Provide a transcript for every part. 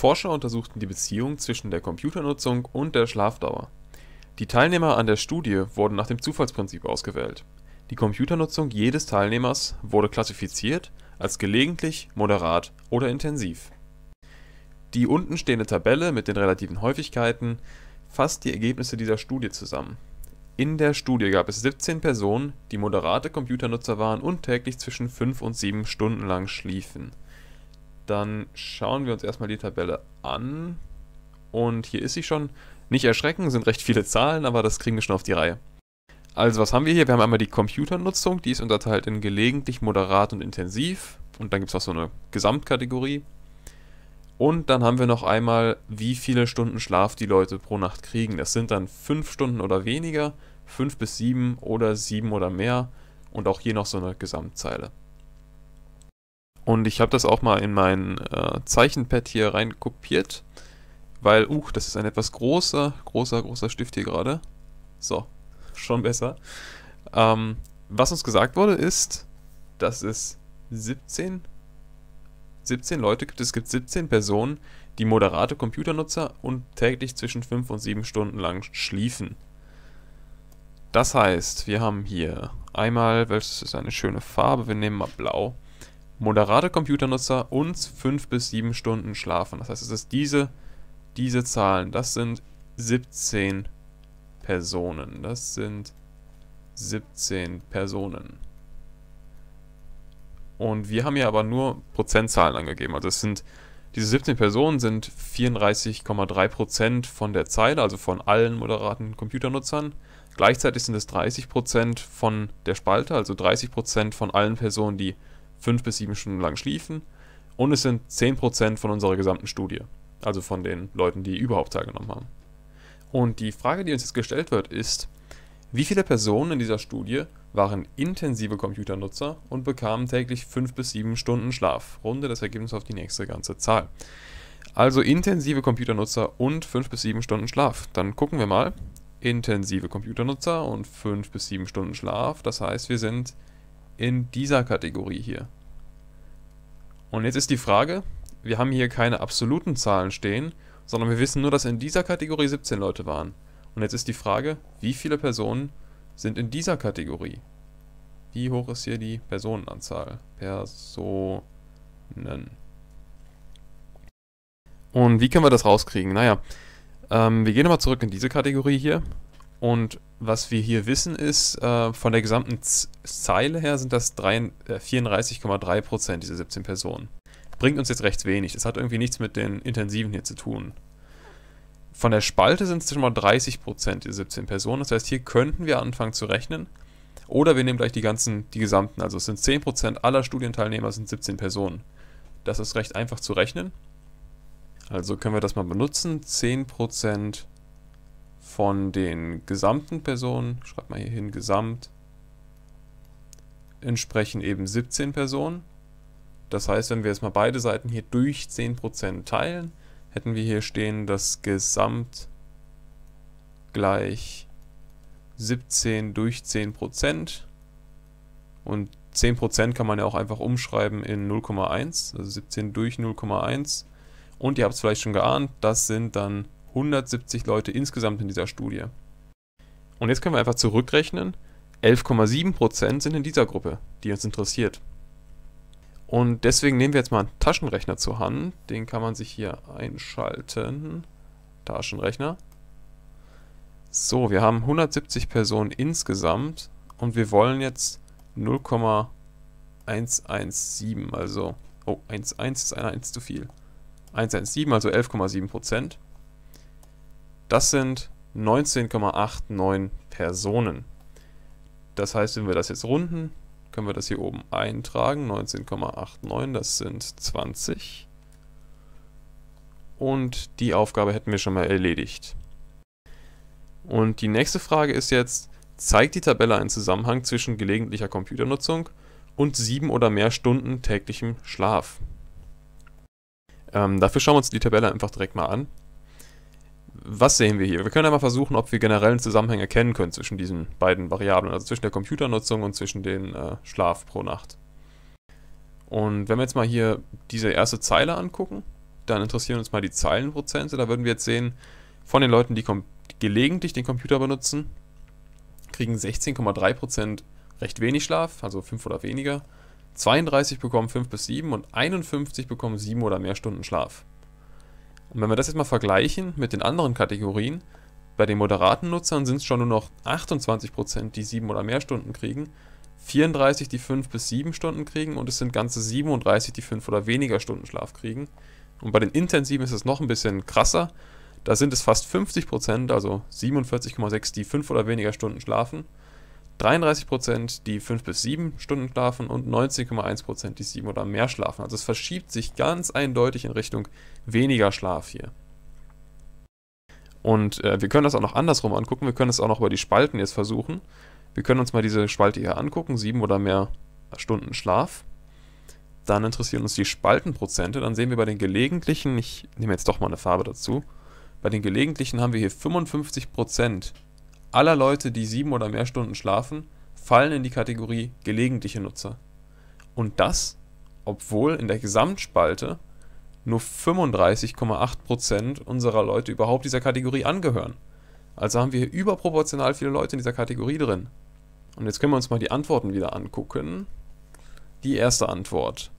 Forscher untersuchten die Beziehung zwischen der Computernutzung und der Schlafdauer. Die Teilnehmer an der Studie wurden nach dem Zufallsprinzip ausgewählt. Die Computernutzung jedes Teilnehmers wurde klassifiziert als gelegentlich, moderat oder intensiv. Die unten stehende Tabelle mit den relativen Häufigkeiten fasst die Ergebnisse dieser Studie zusammen. In der Studie gab es 17 Personen, die moderate Computernutzer waren und täglich zwischen 5 und 7 Stunden lang schliefen dann schauen wir uns erstmal die Tabelle an. Und hier ist sie schon. Nicht erschrecken, sind recht viele Zahlen, aber das kriegen wir schon auf die Reihe. Also was haben wir hier? Wir haben einmal die Computernutzung, die ist unterteilt in gelegentlich, moderat und intensiv. Und dann gibt es noch so eine Gesamtkategorie. Und dann haben wir noch einmal, wie viele Stunden Schlaf die Leute pro Nacht kriegen. Das sind dann 5 Stunden oder weniger, 5 bis 7 oder 7 oder mehr und auch hier noch so eine Gesamtzeile. Und ich habe das auch mal in mein äh, Zeichenpad hier rein kopiert, weil, uh, das ist ein etwas großer, großer, großer Stift hier gerade. So, schon besser. Ähm, was uns gesagt wurde ist, dass es 17, 17 Leute gibt. Es gibt 17 Personen, die moderate Computernutzer und täglich zwischen 5 und 7 Stunden lang schliefen. Das heißt, wir haben hier einmal, welches ist eine schöne Farbe, wir nehmen mal blau moderate Computernutzer und 5 bis 7 Stunden schlafen. Das heißt, es ist diese, diese Zahlen. Das sind 17 Personen. Das sind 17 Personen. Und wir haben hier aber nur Prozentzahlen angegeben. Also es sind diese 17 Personen sind 34,3% von der Zeile, also von allen moderaten Computernutzern. Gleichzeitig sind es 30% von der Spalte, also 30% von allen Personen, die fünf bis sieben Stunden lang schliefen und es sind 10% von unserer gesamten Studie, also von den Leuten, die überhaupt teilgenommen haben. Und die Frage, die uns jetzt gestellt wird, ist, wie viele Personen in dieser Studie waren intensive Computernutzer und bekamen täglich fünf bis sieben Stunden Schlaf? Runde das Ergebnis auf die nächste ganze Zahl. Also intensive Computernutzer und fünf bis sieben Stunden Schlaf. Dann gucken wir mal intensive Computernutzer und fünf bis sieben Stunden Schlaf. Das heißt, wir sind in dieser Kategorie hier. Und jetzt ist die Frage, wir haben hier keine absoluten Zahlen stehen, sondern wir wissen nur, dass in dieser Kategorie 17 Leute waren. Und jetzt ist die Frage, wie viele Personen sind in dieser Kategorie? Wie hoch ist hier die Personenanzahl? Personen. Und wie können wir das rauskriegen? Naja, ähm, wir gehen nochmal zurück in diese Kategorie hier und was wir hier wissen ist, äh, von der gesamten Z Zeile her sind das 34,3 äh, Prozent, diese 17 Personen. Bringt uns jetzt recht wenig. Das hat irgendwie nichts mit den Intensiven hier zu tun. Von der Spalte sind es schon mal 30 Prozent, diese 17 Personen. Das heißt, hier könnten wir anfangen zu rechnen. Oder wir nehmen gleich die ganzen, die gesamten. Also es sind 10 Prozent aller Studienteilnehmer sind 17 Personen. Das ist recht einfach zu rechnen. Also können wir das mal benutzen. 10 Prozent von den gesamten Personen, schreibt mal hier hin, gesamt, entsprechen eben 17 Personen. Das heißt, wenn wir jetzt mal beide Seiten hier durch 10% teilen, hätten wir hier stehen, dass Gesamt gleich 17 durch 10%. Und 10% kann man ja auch einfach umschreiben in 0,1, also 17 durch 0,1. Und ihr habt es vielleicht schon geahnt, das sind dann 170 Leute insgesamt in dieser Studie. Und jetzt können wir einfach zurückrechnen. 11,7% sind in dieser Gruppe, die uns interessiert. Und deswegen nehmen wir jetzt mal einen Taschenrechner zur Hand. Den kann man sich hier einschalten. Taschenrechner. So, wir haben 170 Personen insgesamt und wir wollen jetzt 0,117, also, oh, 1,1 ist eine 1 zu viel. 117, also 11,7 Prozent. Das sind 19,89 Personen. Das heißt, wenn wir das jetzt runden, können wir das hier oben eintragen. 19,89, das sind 20. Und die Aufgabe hätten wir schon mal erledigt. Und die nächste Frage ist jetzt, zeigt die Tabelle einen Zusammenhang zwischen gelegentlicher Computernutzung und sieben oder mehr Stunden täglichem Schlaf? Ähm, dafür schauen wir uns die Tabelle einfach direkt mal an was sehen wir hier? Wir können ja mal versuchen, ob wir generellen Zusammenhang erkennen können zwischen diesen beiden Variablen, also zwischen der Computernutzung und zwischen dem äh, Schlaf pro Nacht. Und wenn wir jetzt mal hier diese erste Zeile angucken, dann interessieren uns mal die Zeilenprozente. Da würden wir jetzt sehen, von den Leuten, die gelegentlich den Computer benutzen, kriegen 16,3% recht wenig Schlaf, also 5 oder weniger. 32 bekommen 5 bis 7 und 51 bekommen 7 oder mehr Stunden Schlaf. Und wenn wir das jetzt mal vergleichen mit den anderen Kategorien, bei den moderaten Nutzern sind es schon nur noch 28%, die sieben oder mehr Stunden kriegen, 34, die fünf bis sieben Stunden kriegen und es sind ganze 37, die fünf oder weniger Stunden Schlaf kriegen. Und bei den intensiven ist es noch ein bisschen krasser. Da sind es fast 50%, also 47,6, die fünf oder weniger Stunden schlafen 33%, die 5 bis 7 Stunden schlafen und 19,1%, die 7 oder mehr schlafen. Also es verschiebt sich ganz eindeutig in Richtung weniger Schlaf hier. Und äh, wir können das auch noch andersrum angucken. Wir können es auch noch über die Spalten jetzt versuchen. Wir können uns mal diese Spalte hier angucken, 7 oder mehr Stunden Schlaf. Dann interessieren uns die Spaltenprozente. Dann sehen wir bei den gelegentlichen, ich nehme jetzt doch mal eine Farbe dazu, bei den gelegentlichen haben wir hier 55 Prozent aller Leute, die sieben oder mehr Stunden schlafen, fallen in die Kategorie gelegentliche Nutzer. Und das, obwohl in der Gesamtspalte nur 35,8% unserer Leute überhaupt dieser Kategorie angehören. Also haben wir hier überproportional viele Leute in dieser Kategorie drin. Und jetzt können wir uns mal die Antworten wieder angucken. Die erste Antwort.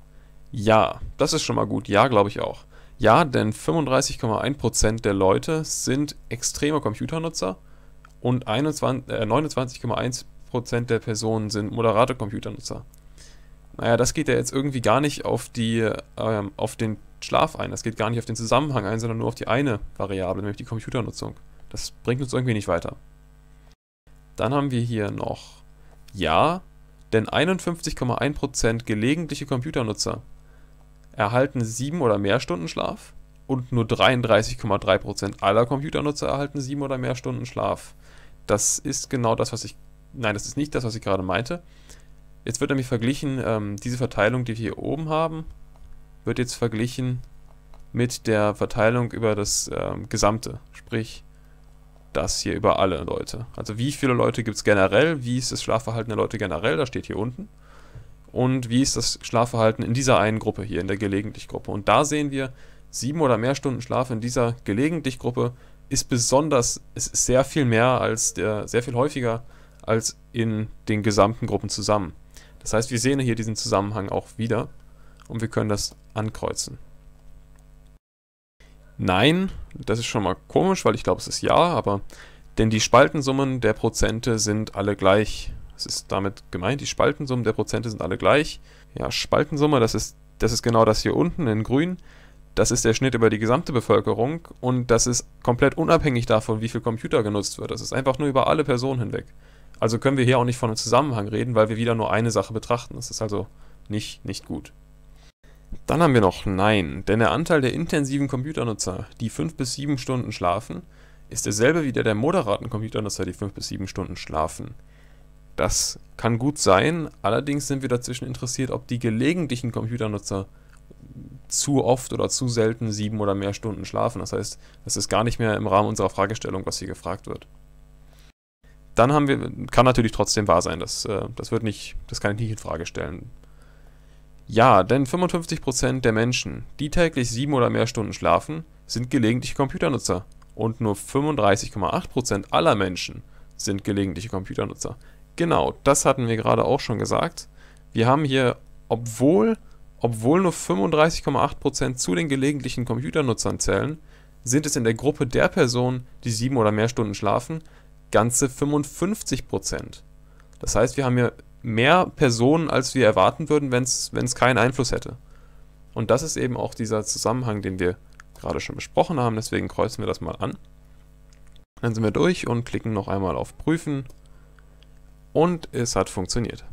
Ja, das ist schon mal gut. Ja, glaube ich auch. Ja, denn 35,1% der Leute sind extreme Computernutzer und 29,1% äh, der Personen sind moderate Computernutzer. Naja, das geht ja jetzt irgendwie gar nicht auf, die, ähm, auf den Schlaf ein, das geht gar nicht auf den Zusammenhang ein, sondern nur auf die eine Variable, nämlich die Computernutzung. Das bringt uns irgendwie nicht weiter. Dann haben wir hier noch Ja, denn 51,1% gelegentliche Computernutzer erhalten 7 oder mehr Stunden Schlaf und nur 33,3% aller Computernutzer erhalten 7 oder mehr Stunden Schlaf. Das ist genau das, was ich. Nein, das ist nicht das, was ich gerade meinte. Jetzt wird nämlich verglichen, ähm, diese Verteilung, die wir hier oben haben, wird jetzt verglichen mit der Verteilung über das ähm, Gesamte. Sprich, das hier über alle Leute. Also wie viele Leute gibt es generell, wie ist das Schlafverhalten der Leute generell, das steht hier unten. Und wie ist das Schlafverhalten in dieser einen Gruppe hier, in der Gelegentlich-Gruppe. Und da sehen wir, sieben oder mehr Stunden Schlaf in dieser Gelegentlich-Gruppe ist besonders, es ist sehr viel mehr als der, sehr viel häufiger als in den gesamten Gruppen zusammen. Das heißt, wir sehen hier diesen Zusammenhang auch wieder und wir können das ankreuzen. Nein, das ist schon mal komisch, weil ich glaube, es ist ja, aber denn die Spaltensummen der Prozente sind alle gleich. Es ist damit gemeint, die Spaltensummen der Prozente sind alle gleich. Ja, Spaltensumme, das ist, das ist genau das hier unten in grün. Das ist der Schnitt über die gesamte Bevölkerung und das ist komplett unabhängig davon, wie viel Computer genutzt wird. Das ist einfach nur über alle Personen hinweg. Also können wir hier auch nicht von einem Zusammenhang reden, weil wir wieder nur eine Sache betrachten. Das ist also nicht, nicht gut. Dann haben wir noch Nein, denn der Anteil der intensiven Computernutzer, die 5 bis 7 Stunden schlafen, ist derselbe wie der der moderaten Computernutzer, die 5 bis 7 Stunden schlafen. Das kann gut sein, allerdings sind wir dazwischen interessiert, ob die gelegentlichen Computernutzer zu oft oder zu selten sieben oder mehr Stunden schlafen. Das heißt, das ist gar nicht mehr im Rahmen unserer Fragestellung, was hier gefragt wird. Dann haben wir, kann natürlich trotzdem wahr sein, das, äh, das wird nicht, das kann ich nicht in Frage stellen. Ja, denn 55% der Menschen, die täglich sieben oder mehr Stunden schlafen, sind gelegentliche Computernutzer. Und nur 35,8% aller Menschen sind gelegentliche Computernutzer. Genau, das hatten wir gerade auch schon gesagt. Wir haben hier, obwohl obwohl nur 35,8% zu den gelegentlichen Computernutzern zählen, sind es in der Gruppe der Personen, die sieben oder mehr Stunden schlafen, ganze 55%. Das heißt, wir haben hier mehr Personen, als wir erwarten würden, wenn es keinen Einfluss hätte. Und das ist eben auch dieser Zusammenhang, den wir gerade schon besprochen haben, deswegen kreuzen wir das mal an. Dann sind wir durch und klicken noch einmal auf Prüfen und es hat funktioniert.